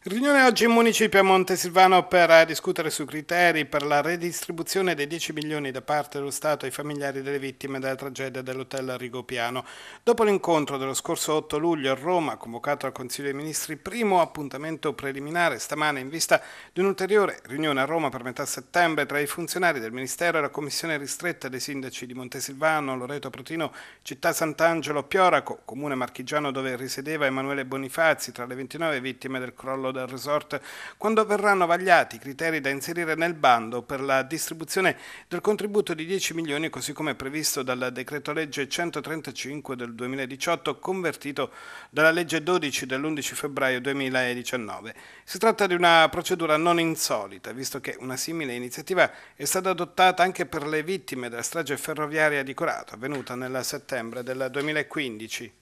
Riunione oggi in Municipio a Montesilvano per eh, discutere sui criteri per la redistribuzione dei 10 milioni da parte dello Stato ai familiari delle vittime della tragedia dell'hotel Rigopiano. Dopo l'incontro dello scorso 8 luglio a Roma, convocato al Consiglio dei Ministri, primo appuntamento preliminare stamane in vista di un'ulteriore riunione a Roma per metà settembre tra i funzionari del Ministero e la Commissione ristretta dei sindaci di Montesilvano, Loreto Protino, Città Sant'Angelo, Pioraco, comune marchigiano dove risiedeva Emanuele Bonifazi, tra le 29 vittime del crollo titolo del resort quando verranno vagliati i criteri da inserire nel bando per la distribuzione del contributo di 10 milioni così come previsto dal decreto legge 135 del 2018 convertito dalla legge 12 dell'11 febbraio 2019. Si tratta di una procedura non insolita visto che una simile iniziativa è stata adottata anche per le vittime della strage ferroviaria di Corato avvenuta nel settembre del 2015.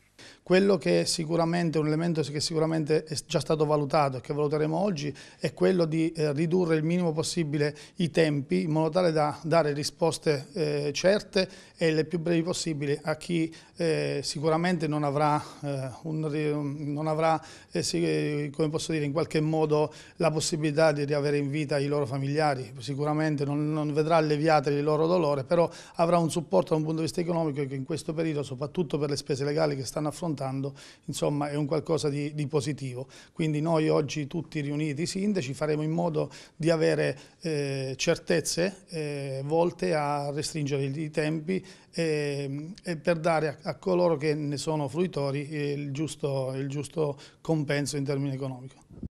Quello che è sicuramente un elemento che sicuramente è già stato valutato e che valuteremo oggi è quello di eh, ridurre il minimo possibile i tempi in modo tale da dare risposte eh, certe e le più brevi possibili a chi eh, sicuramente non avrà, eh, un, non avrà eh, eh, come posso dire, in qualche modo la possibilità di riavere in vita i loro familiari, sicuramente non, non vedrà alleviato il loro dolore, però avrà un supporto da un punto di vista economico che in questo periodo, soprattutto per le spese legali che stanno affrontando, raccontando, insomma è un qualcosa di, di positivo. Quindi noi oggi tutti riuniti i sindaci faremo in modo di avere eh, certezze eh, volte a restringere i tempi e, ehm, e per dare a, a, coloro che ne sono fruitori il giusto, il giusto compenso in termini economici.